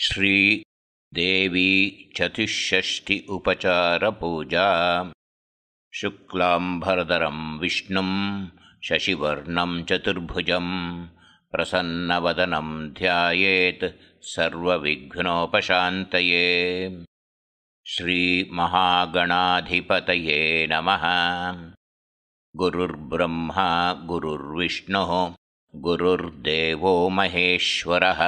श्री श्रीदेवी चतुष्षष्टि उपचारपूजा शुक्लाम्भरदरं विष्णुं शशिवर्णं चतुर्भुजं प्रसन्नवदनं ध्यायेत् सर्वविघ्नोपशान्तये श्रीमहागणाधिपतये नमः गुरुर्ब्रह्मा गुरुर्विष्णुः गुरुर्देवो महेश्वरः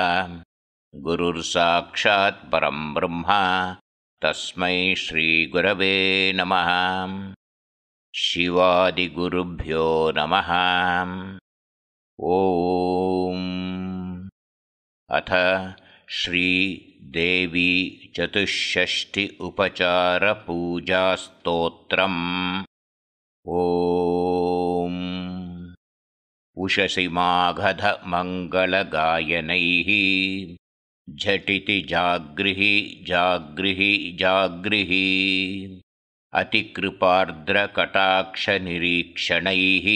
गुरुर्साक्षात्परं ब्रह्म तस्मै श्रीगुरवे नमः शिवादिगुरुभ्यो नमः ॐ अथ श्रीदेवी चतुष्षष्टि उपचारपूजास्तोत्रम् ॐ उषसि झटिति जागृहि जागृहि जागृहि अतिकृपार्द्रकटाक्षनिरीक्षणैः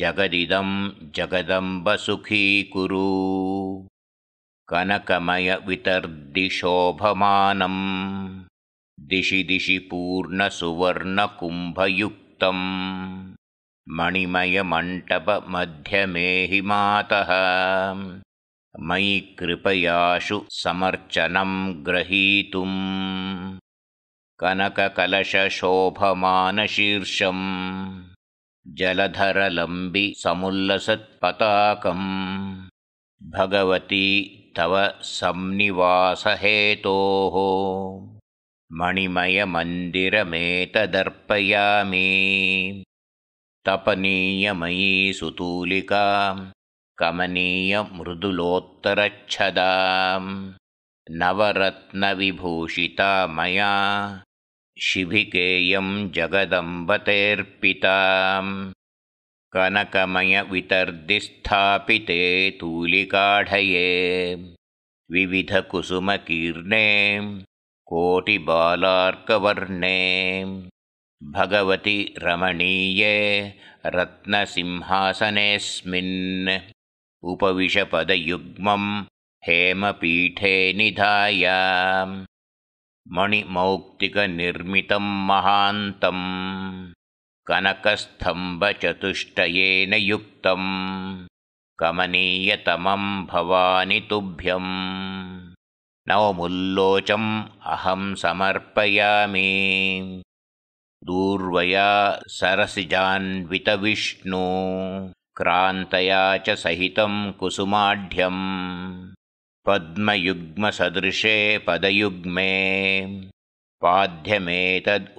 जगदम्बसुखी कुरु कनकमयवितर्दिशोभमानम् दिशि दिशि पूर्णसुवर्णकुम्भयुक्तम् मणिमयमण्टपमध्यमेहि मातः मयि कृपयाशु समर्चनं ग्रहीतुम् कनककलशोभमानशीर्षम् जलधरलम्बि समुल्लसत्पताकम् भगवती तव संनिवासहेतोः मणिमयमन्दिरमेतदर्पयामि तपनीय सुतूलिकाम् कमनीयमृदुलोत्तरच्छदा नवरत्नविभूषिता मया शिभिकेयं जगदम्बतेऽर्पिता कनकमयवितर्दिस्थापिते तूलिकाढये विविधकुसुमकीर्णे कोटिबालार्कवर्णे भगवति रमणीये रत्नसिंहासनेऽस्मिन् उपविशपदयुग्मम् हेमपीठे निधाय मणिमौक्तिकनिर्मितं महान्तम् कनकस्तम्भचतुष्टयेन युक्तम् कमनीयतमम् भवानि तुभ्यम् नवमुल्लोचम् अहं समर्पयामि दूर्वया सरसिजान्वितविष्णु क्रान्तया च सहितं कुसुमाढ्यम् पद्मयुग्मसदृशे पदयुग्मे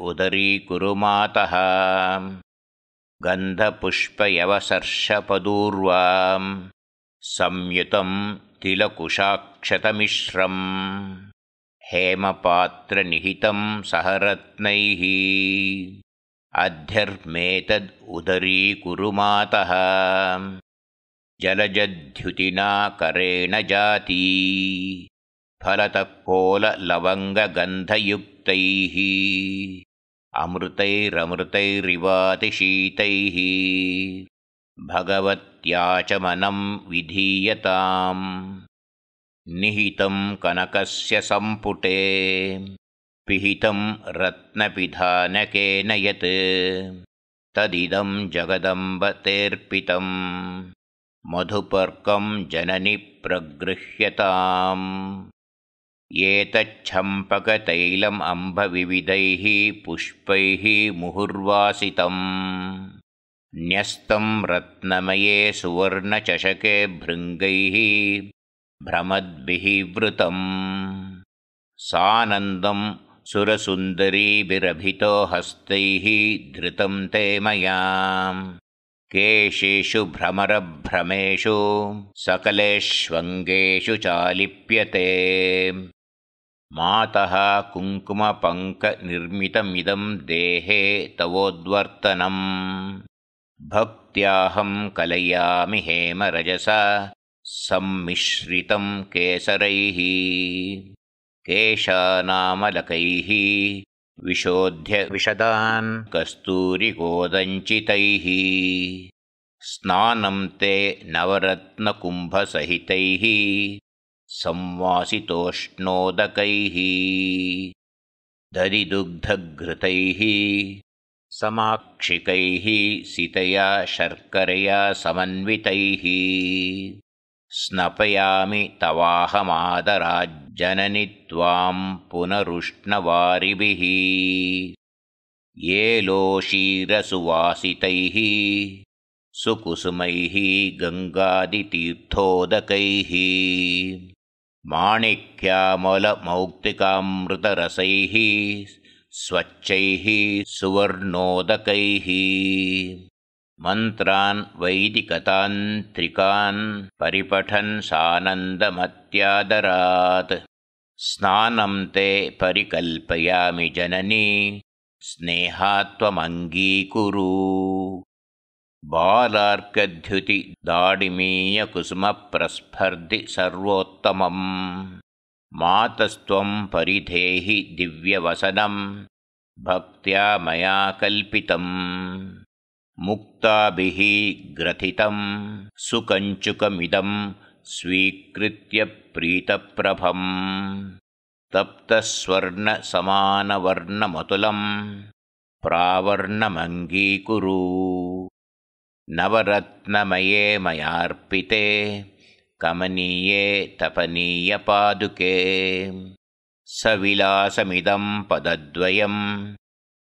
उदरीकुरु मातः गन्धपुष्पयवसर्षपदूर्वाम् संयुतं तिलकुशाक्षतमिश्रम् हेमपात्रनिहितं सहरत्नैः अध्यर्मेतदुदरीकुरु मातः जलजद्युतिना करेण जाती अमृतैरमृतैरिवातिशीतैः भगवत्या च मनं विधीयताम् निहितं कनकस्य सम्पुटे पिहितं रत्नपिधानकेन यत् तदिदं जगदम्बतेऽर्पितम् मधुपर्कं जननि प्रगृह्यताम् एतच्छम्पकतैलमम्भविविधैः पुष्पैः मुहुर्वासितम् न्यस्तं रत्नमये सुवर्णचषके भृङ्गैः भ्रमद्भिः वृतम् सानन्दम् सुरसुन्दरीभिरभितो हस्तैः धृतं ते मया केशेषु भ्रमरभ्रमेषु सकलेष्वङ्गेषु चालिप्यते मातः कुङ्कुमपङ्कनिर्मितमिदं देहे तवोद्वर्तनम् भक्त्याहं कलयामि हेमरजस सम्मिश्रितं केसरैः केशानामलकैः विशोध्य विशदान् कस्तूरिकोदञ्चितैः स्नानं ते नवरत्नकुम्भसहितैः संवासितोष्णोदकैः दरिदुग्धघृतैः समाक्षिकैः सितया शर्करया समन्वितैः स्नपयामि तवाहमादराज्य जननि त्वां पुनरुष्णवारिभिः ये लोशीरसुवासितैः सुकुसुमैः गङ्गादितीर्थोदकैः माणिक्यामलमौक्तिकामृतरसैः स्वच्छैः सुवर्णोदकैः मन्त्रान् वैदिकतान्त्रिकान् परिपठन् सानन्दमत्यादरात् स्नानं ते परिकल्पयामि जननी स्नेहात्वमङ्गीकुरु दाडिमीयकुसुमप्रस्फर्दि सर्वोत्तमम् मातस्त्वं परिधेहि दिव्यवसनं भक्त्या मया कल्पितम् मुक्ताभिः ग्रथितं सुकञ्चुकमिदं स्वीकृत्य प्रीतप्रभम् तप्तस्वर्णसमानवर्णमतुलं प्रावर्णमङ्गीकुरु नवरत्नमये मयार्पिते कमनीये तपनीयपादुके सविलासमिदं पदद्वयम्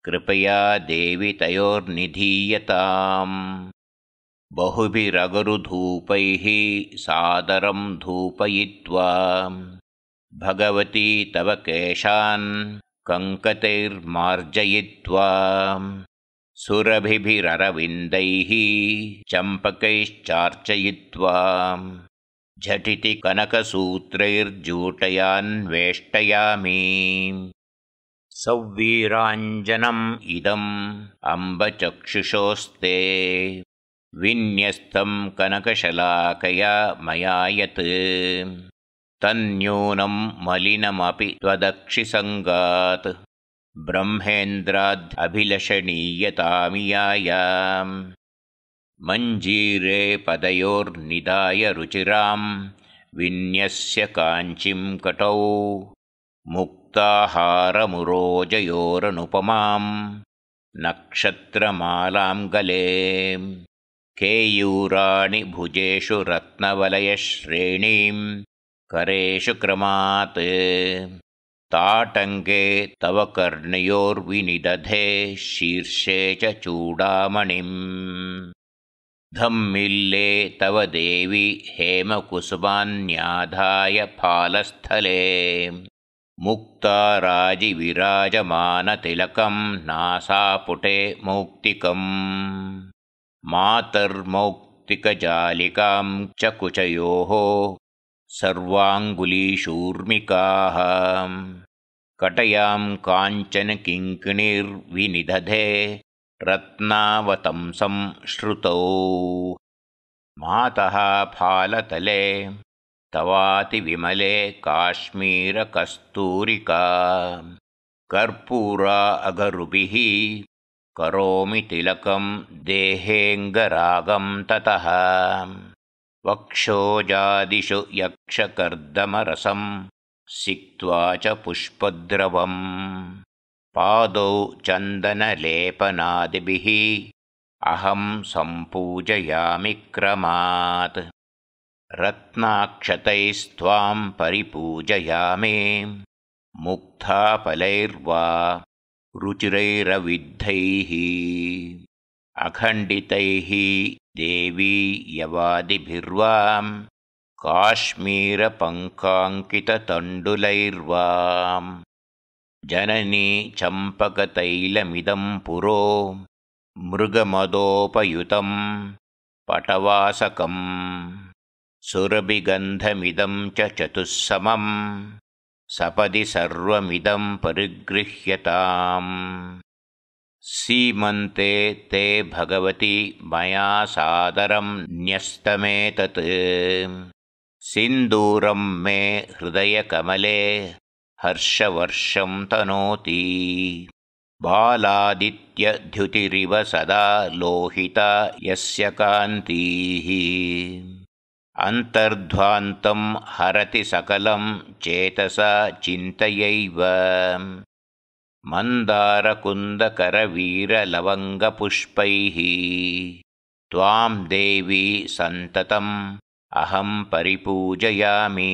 कृपया देवि तयोर्निधीयताम् बहुभिरगुरुधूपैः सादरम् धूपयित्वा भगवती तव केशान् कङ्कतैर्मार्जयित्वा सुरभिरविन्दैः चम्पकैश्चार्चयित्वाम् झटिति कनकसूत्रैर्जूटयान्वेष्टयामि सौवीराञ्जनम् इदम् अम्बचक्षुषोऽस्ते विन्यस्तम् कनकशलाकया मया यत् तन्न्यूनम् मलिनमपि त्वदक्षिसङ्गात् ब्रह्मेन्द्राद्भिलषणीयतामियायाम् मञ्जीरे पदयोर्निदाय रुचिराम् विन्यस्य काञ्चिं कटौ हारमुरोजयोरनुपमां नक्षत्रमालां गले केयूराणि भुजेषु रत्नवलयश्रेणीं करेषु क्रमात् ताटङ्गे तव कर्णयोर्विनिदधे शीर्षे च चूडामणिं धम्मिल्ले तव देवि हेमकुसुमान्याधाय फालस्थले। मुक्ताराजिविराजमानतिलकं नासापुटे मौक्तिकम् मातर्मौक्तिकजालिकां कुचयोः सर्वाङ्गुलीशूर्मिकाः कटयां किङ्किणिर्विनिदधे रत्नावतंसं श्रुतौ मातः फालतले तवाति विमले काश्मीरकस्तूरिका कर्पूरा अगरुभिः करोमि तिलकं देहेङ्गरागं ततः वक्षोजादिषु यक्षकर्दमरसं सिक्त्वा च पुष्पद्रवम् पादौ चन्दनलेपनादिभिः अहं सम्पूजयामि क्रमात् रत्नाक्षतैस्त्वां परिपूजयामि मुक्ताफलैर्वा रुचिरैरविद्धैः अखण्डितैः देवीयवादिभिर्वा काश्मीरपङ्काङ्किततण्डुलैर्वा जननी चम्पकतैलमिदं पुरो मृगमदोपयुतं पटवासकम् सुरभिगन्धमिदं च चतुस्समं सपदि सर्वमिदम् परिगृह्यताम् सीमन्ते ते भगवति मया सादरं न्यस्तमेतत् सिन्दूरं मे हृदयकमले हर्षवर्षं तनोति बालादित्यद्युतिरिव सदा लोहिता यस्य कान्तिः अन्तर्ध्वान्तं हरति सकलं चेतसा चिन्तयैव मन्दारकुन्दकरवीरलवङ्गपुष्पैः त्वां देवी सन्ततम् अहं परिपूजयामि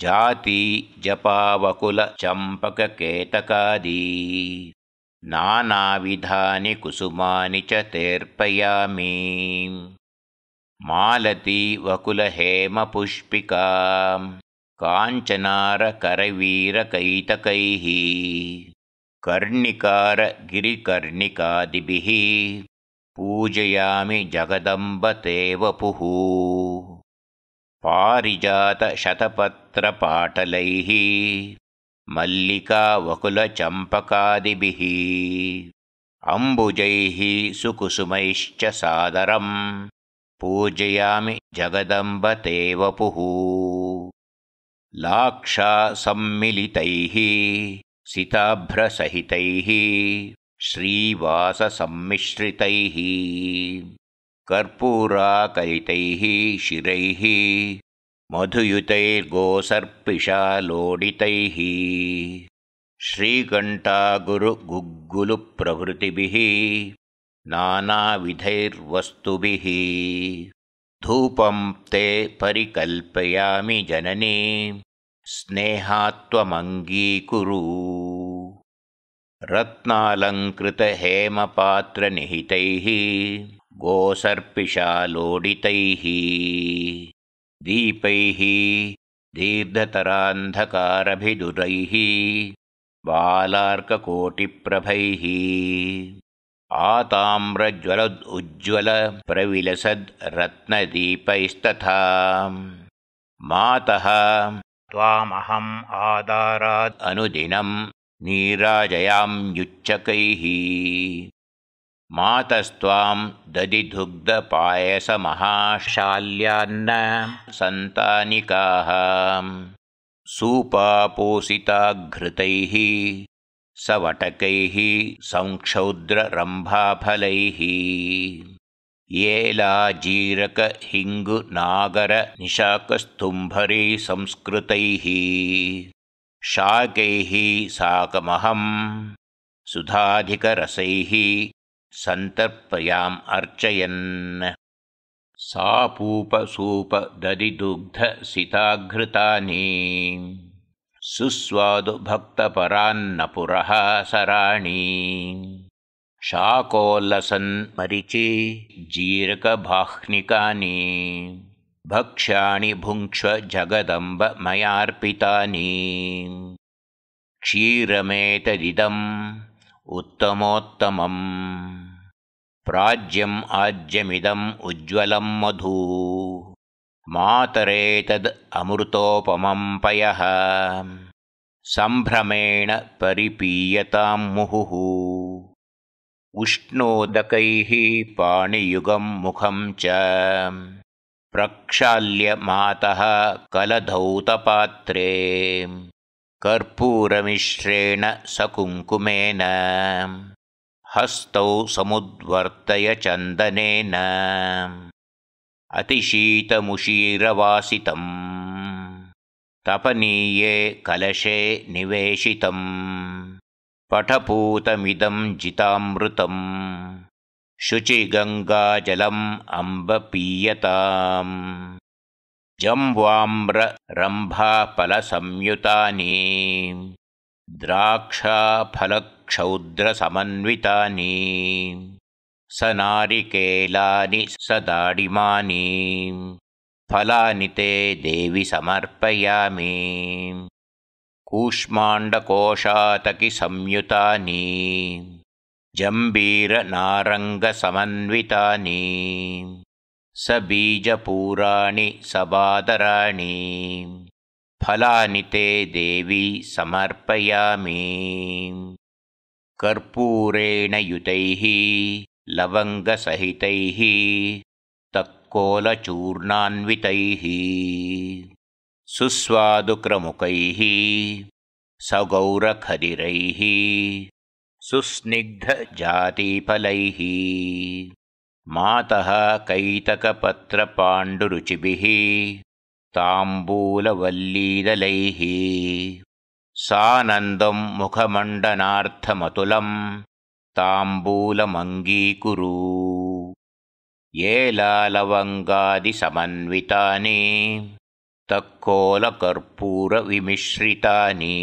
जाती जातीजपावकुलचम्पककेतकादी नानाविधानि कुसुमानि च तेर्पयामि मालतीवकुलहेमपुष्पिका काञ्चनारकरवीरकैतकैः कर्णिकारगिरिकर्णिकादिभिः पूजयामि जगदम्बतेवपुः पारिजातशतपत्रपाटलैः मल्लिकावकुलचम्पकादिभिः अम्बुजैः सुकुसुमैश्च सादरम् पूजयामि ते वपुः लाक्षासम्मिलितैः सिताभ्रसहितैः श्रीवाससम्मिश्रितैः कर्पूराकलितैः शिरैः मधुयुतैर्गोसर्पिशा श्रीकण्ठागुरुगुग्गुलुप्रभृतिभिः नानाविधैर्वस्तुभिः धूपं ते परिकल्पयामि जननी स्नेहात्वमङ्गीकुरु रत्नालङ्कृतहेमपात्रनिहितैः गोसर्पिशालोडितैः दीपैः दीर्घतरान्धकारभिदुरैः बालार्ककोटिप्रभैः आताम्रज्वलद् उज्ज्वलप्रविलसद्रत्नदीपैस्तथा मातः त्वामहम् नीराजयां नीराजयाम्युच्चकैः मातस्त्वां दधिदुग्धपायसमहाशाल्यान्न सन्तानिकाः सूपापोषिताघृतैः सवटकैः संक्षौद्ररम्भाफलैः येलाजीरकहिङ्गुनागरनिशाकस्तुम्भरी संस्कृतैः शाकैः साकमहम् सुधाधिकरसैः सन्तर्पयाम् अर्चयन् सापूपसूप सुस्वादुभक्तपरान्नपुरः सराणि शाकोलसन् जीरकबाह्निकानि भक्ष्याणि भुङ्क्ष्व जगदम्ब मयार्पितानि क्षीरमेतदिदम् उत्तमोत्तमम् प्राज्यम् आज्यमिदम् उज्ज्वलं मधु अमृतोपमं पयः सम्भ्रमेण परिपीयतां मुहुः उष्णोदकैः पाणियुगं मुखं च प्रक्षाल्य मातः कलधौतपात्रे कर्पूरमिश्रेण सकुङ्कुमेन हस्तौ समुद्वर्तय चन्दनेन अतिशीतमुषीरवासितम् तपनीये कलशे निवेशितं पठपूतमिदं जितामृतम् शुचिगङ्गाजलम् अम्ब पीयताम् जम्वाम्ररम्भाफलसंयुतानि द्राक्षाफलक्षौद्रसमन्वितानि स नारिकेलानि स दाडिमानि फलानि ते देवि समर्पयामि कूष्माण्डकोशातकिसंयुतानि जम्बीरनारङ्गसमन्वितानि स बीजपूराणि सबादराणि फलानि ते देवि समर्पयामि कर्पूरेण युतैः लवङ्गसहितैः तत्कोलचूर्णान्वितैः सुस्वादुक्रमुकैः सगौरखदिरैः सुस्निग्धजातीफलैः मातः कैतकपत्रपाण्डुरुचिभिः ताम्बूलवल्लीदलैः सानन्दं मुखमण्डनार्थमतुलम् ताम्बूलमङ्गीकुरु ये लालवङ्गादिसमन्वितानि तक्कोलकर्पूरविमिश्रितानि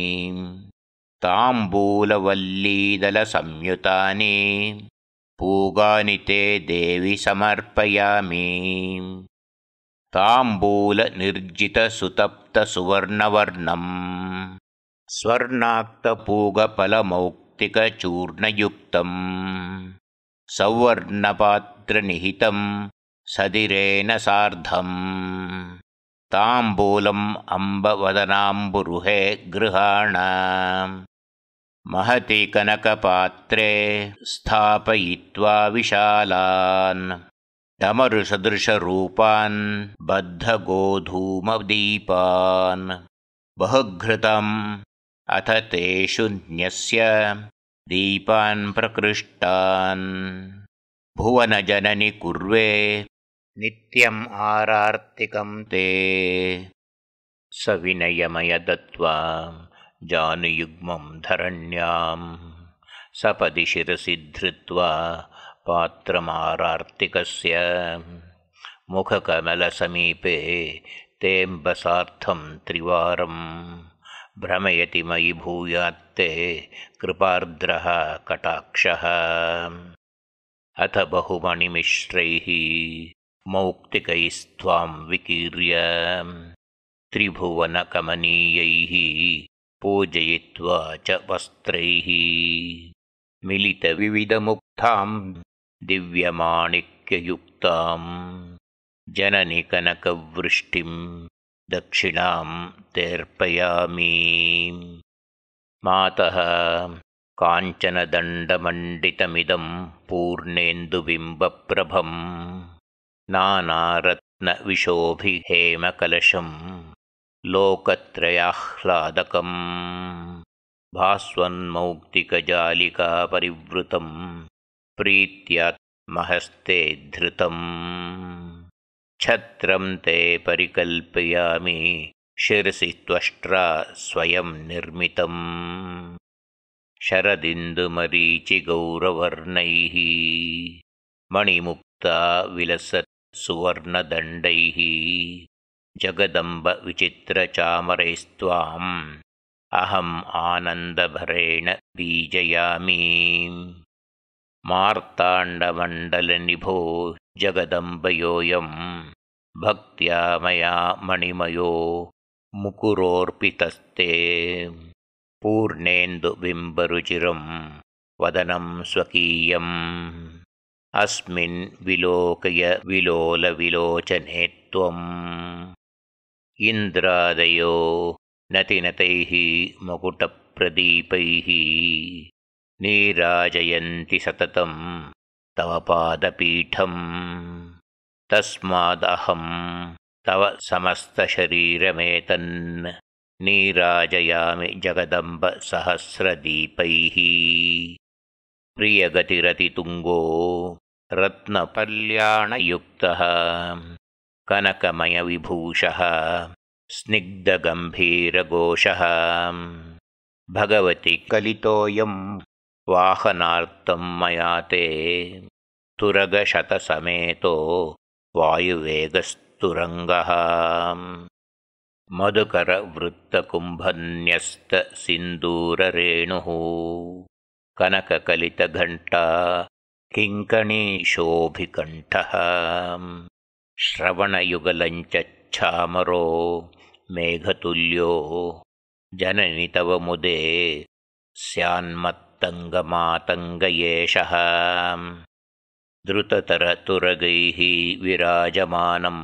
ताम्बूलवल्लीदलसंयुतानि पूगानि ते देवि समर्पयामि ताम्बूलनिर्जितसुतप्तसुवर्णवर्णम् स्वर्णाक्तपूगफलमौक् चूर्णयुक्तम् सौवर्णपात्रनिहितं सदिरेण सार्धम् ताम्बूलम् अम्बवदनाम्बुरुहे गृहाणा महति कनकपात्रे स्थापयित्वा विशालान् डमरुसदृशरूपान् बद्धगोधूमदीपान् बहुघृतम् अथ तेषु न्यस्य दीपान् प्रकृष्टान् भुवनजननि कुर्वे आरार्तिकं ते विनयमय दत्त्वा जानुयुग्मं धरण्यां सपदि शिरसि धृत्वा पात्रमारार्तिकस्य मुखकमलसमीपे बसार्थं त्रिवारम् भ्रमयति मयि भूयात् कृपार्द्रः कटाक्षः अथ बहुमणिमिश्रैः मौक्तिकैस्त्वां विकीर्य त्रिभुवनकमनीयैः पूजयित्वा च वस्त्रैः मिलितविविधमुक्तां दिव्यमाणिक्ययुक्तां जननिकनकवृष्टिम् दक्षिणां तेर्पयामि मातः काञ्चनदण्डमण्डितमिदं पूर्णेन्दुबिम्बप्रभं नानारत्नविशोभिहेमकलशं लोकत्रयाह्लादकम् भास्वन्मौक्तिकजालिकापरिवृतं प्रीत्यात्महस्ते धृतम् छत्रं ते परिकल्पयामि शिरसि त्वष्ट्रा स्वयं निर्मितम् शरदिन्दुमरीचिगौरवर्णैः विलसत् सुवर्णदण्डैः जगदम्बविचित्रचामरैस्त्वाम् अहम् आनन्दभरेण बीजयामी। मार्ताण्डमण्डलनिभो जगदम्बयोऽयं भक्त्या मया मणिमयो मुकुरोऽर्पितस्ते पूर्णेन्दुबिम्बरुचिरं वदनं स्वकीयम् अस्मिन् विलोकय विलोलविलोचने त्वम् इन्द्रादयो नतिनतैः मुकुटप्रदीपैः नीराजयन्ति सततं तव पादपीठम् तस्मादहं तव समस्तशरीरमेतन् नीराजयामि जगदम्बसहस्रदीपैः प्रियगतिरतितुङ्गो रत्नपल्याणयुक्तः कनकमयविभूषः स्निग्धगम्भीरघोषः भगवति कलितोऽयम् वाहनार्थं मया ते तुरगशतसमेतो वायुवेगस्तुरङ्गः मधुकरवृत्तकुम्भन्यस्तसिन्दूररेणुः कनककलितघण्टा किङ्कणीशोऽभिकण्ठः श्रवणयुगलञ्चच्छामरो मेघतुल्यो जननि तव मुदे स्यान्मत् तङ्गमातङ्गः द्रुततरतुरगैः विराजमानं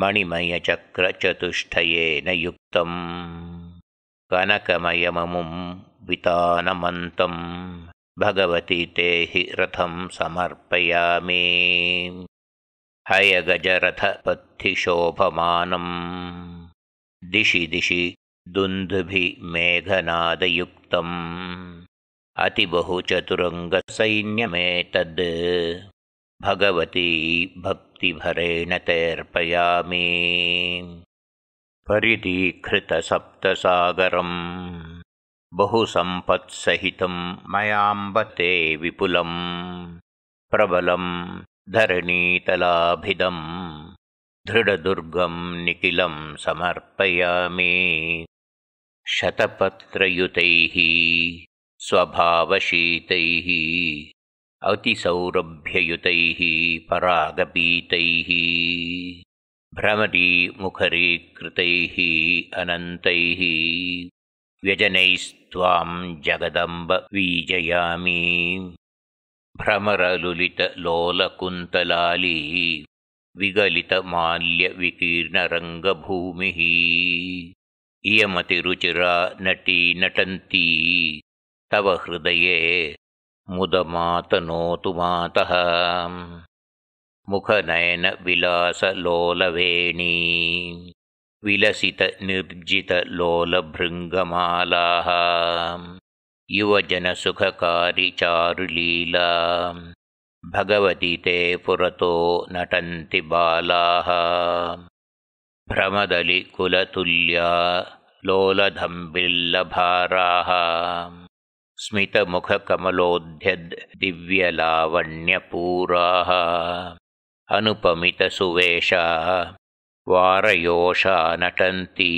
मणिमयचक्रचतुष्टयेन युक्तम् कनकमयममुं वितानमन्तं भगवति ते हि रथं समर्पयामि हयगजरथपथिशोभमानम् दिशि दिशि दुन्धुभिमेघनादयुक्तम् अतिबहुचतुरङ्गसैन्यमेतद् भगवती भक्तिभरेण तेऽर्पयामि परिधीकृतसप्तसागरम् बहुसम्पत्सहितं मयाम्बते विपुलम् प्रबलं धरणीतलाभिदम् दृढदुर्गम् निखिलम् समर्पयामि शतपत्रयुतैः स्वभावशीतैः अतिसौरभ्ययुतैः परागपीतैः भ्रमरीमुखरीकृतैः अनन्तैः व्यजनैस्त्वां जगदम्बवीजयामि भ्रमरलुलितलोलकुन्तलाली विगलितमाल्यविकीर्णरङ्गभूमिः इयमतिरुचिरा नटी नटन्ती तव हृदये मुदमातनोतु मातः मुखनयनविलासलोलवेणी विलसितनिर्जितलोलभृङ्गमालाः चारुलीला भगवति ते पुरतो नटन्ति बालाः भ्रमदलिकुलतुल्या लोलधम्बिल्लभाराः स्मितमुखकमलोऽध्यद् अनुपमितसुवेशा वारयोषा नटन्ती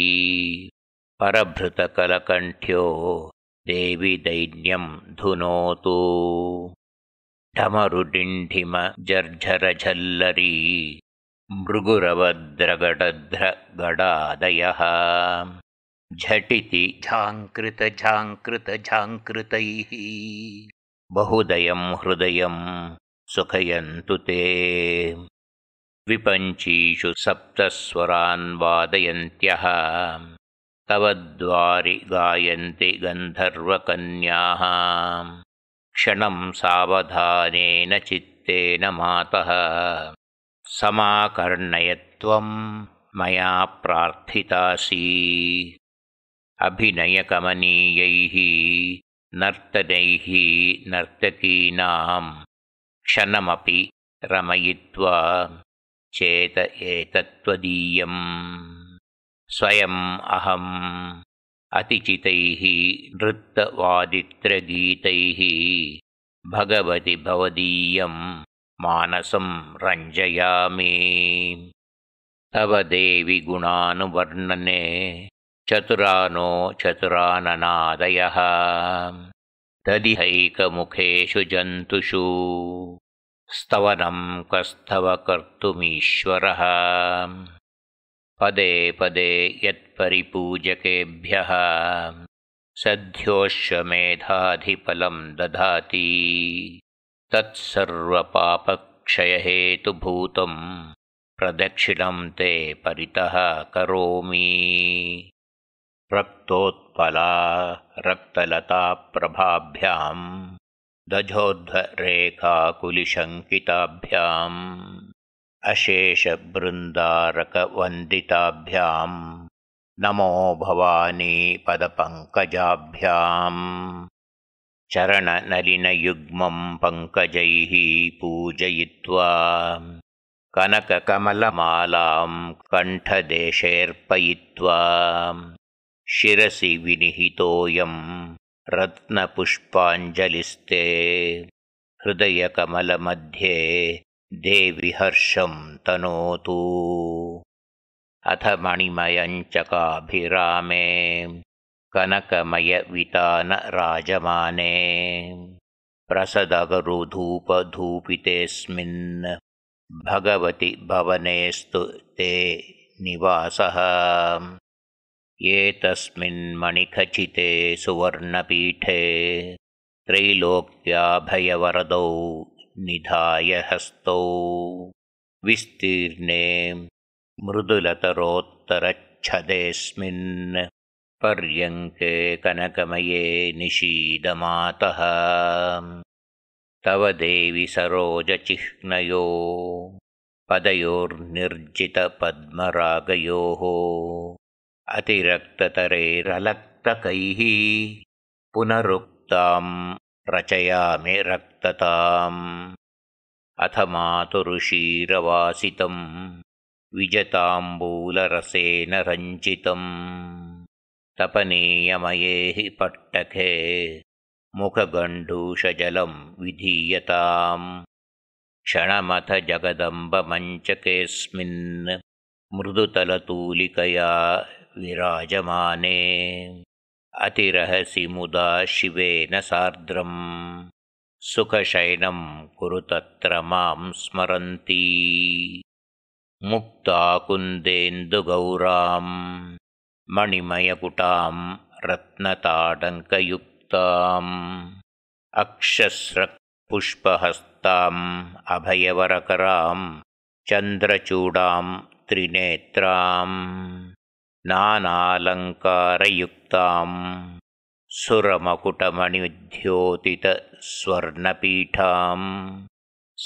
परभृतकलकण्ठ्यो देविदैन्यम् धुनोतु धमरुडिण्ढिमझर्झरझल्लरी भृगुरवद्रगडध्रगडादयः झटिति झाङ्कृत झाङ्कृत झाङ्कृतैः बहुदयं हृदयम् सुखयन्तु ते विपञ्चीषु सप्तस्वरान् वादयन्त्यः तव द्वारि गायन्ति गन्धर्वकन्याः क्षणं सावधानेन चित्तेन मातः समाकर्णयत्वं मया प्रार्थितासि अभिनयकमनीयैः नर्तनैः नर्तकीनां क्षणमपि रमयित्वा चेत एतत्त्वदीयम् स्वयम् अहम् अतिचितैः नृत्तवादित्रगीतैः भगवति भवदीयं मानसं रञ्जयामि तव देवि गुणानुवर्णने चतुरानो चतुराननादयः तदिहैकमुखेषु जन्तुषु स्तवनं कस्तव कर्तुमीश्वरः पदे पदे यत्परिपूजकेभ्यः सद्योश्चमेधाधिफलं दधाति तत्सर्वपापक्षयहेतुभूतं प्रदक्षिणं ते परितः करोमि रक्तोत्पला रक्तलताप्रभाभ्याम् धजोध्वरेखाकुलिशङ्किताभ्याम् अशेषबृन्दारकवन्दिताभ्याम् नमो पदपङ्कजाभ्याम् चरणनलिनयुग्मम् पङ्कजैः पूजयित्वा कनककमलमालां कण्ठदेशेऽर्पयित्वा शिरसि विनिहितोऽयं रत्नपुष्पाञ्जलिस्ते हृदयकमलमध्ये देवि हर्षं तनोतु अथ मणिमयञ्चकाभिरामे राजमाने, प्रसदगरुधूपधूपितेऽस्मिन् भगवति भवनेस्तु ते निवासः एतस्मिन्मणिखचिते सुवर्णपीठे त्रैलोक्याभयवरदौ निधाय हस्तौ विस्तीर्णे मृदुलतरोत्तरच्छदेऽस्मिन् पर्यङ्के कनकमये निशीदमातः तव देवि सरोजचिह्नयो पदयोर्निर्जितपद्मरागयोः अतिरक्ततरेरलक्तकैः पुनरुक्ताम्, रचयामि रक्तताम् अथ मातुरुषीरवासितम् विजताम्बूलरसेन रञ्चितं तपनीयमये हि पट्टखे मुखगण्डूषजलम् विधीयताम् जगदम्बमञ्चकेऽस्मिन् मृदुतलतूलिकया विराजमाने अतिरहसि मुदा शिवेन सार्द्रम् सुखशयनं कुरु तत्र मां स्मरन्ती मुक्ताकुन्देन्दुगौरां मणिमयकुटां रत्नताडङ्कयुक्ताम् अक्षस्रपुष्पहस्ताम् अभयवरकरां चन्द्रचूडां त्रिनेत्राम् नानालङ्कारयुक्ताम् सुरमकुटमणिध्योतितस्वर्णपीठाम्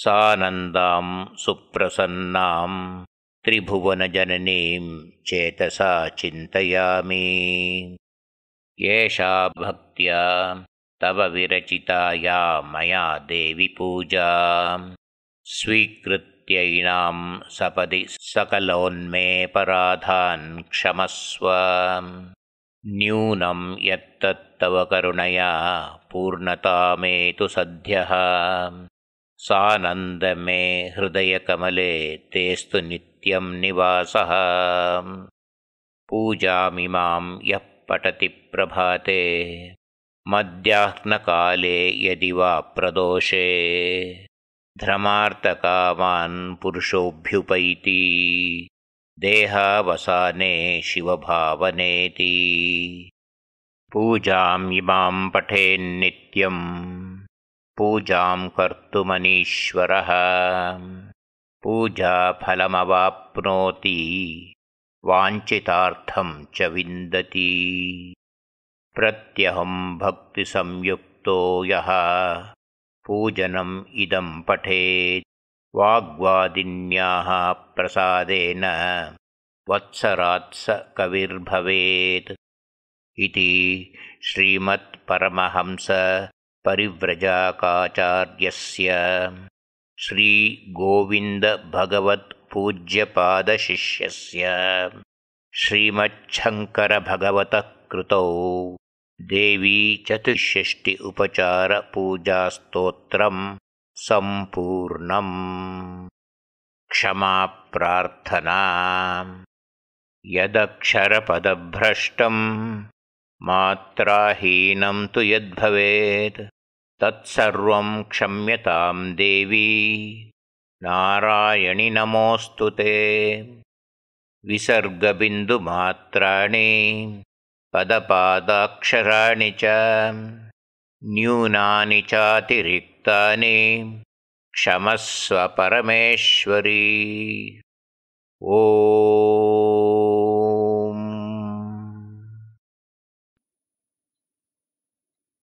सानन्दाम् सुप्रसन्नां त्रिभुवनजननीं चेतसा चिन्तयामि एषा भक्त्या तव विरचिताया मया देवीपूजा स्वीकृ यैनां सपदि सकलोन्मेपराधान् क्षमस्व न्यूनं यत्तत्तव करुणया पूर्णतामेतु सद्यः सानन्द मे हृदयकमले तेस्तु नित्यं निवासः पूजामिमां यः पठति प्रभाते मध्याह्नकाले यदि वा प्रदोषे धर्मार्थकामान् पुरुषोऽभ्युपैति देहावसाने शिवभावनेति पूजाम् इमाम् पठेन्नित्यम् पूजाम् कर्तुमनीश्वरः पूजा वाञ्छितार्थम् च विन्दति प्रत्यहम् भक्तिसंयुक्तो यः पूजनम् इदं पठेत् वाग्वादिन्याः प्रसादेन वत्सरात्सकविर्भवेत् इति परिव्रजाकाचार्यस्य श्रीगोविन्दभगवत्पूज्यपादशिष्यस्य श्रीमच्छङ्करभगवतः कृतौ देवी चतुष्षष्टि उपचारपूजास्तोत्रम् सम्पूर्णम् क्षमा प्रार्थना यदक्षरपदभ्रष्टम् मात्राहीनम् तु यद्भवेत् तत्सर्वं क्षम्यताम् देवी नारायणि नमोऽस्तु ते विसर्गबिन्दुमात्राणि पदपादाक्षराणि च न्यूनानि चातिरिक्तानि क्षमस्व परमेश्वरी ओ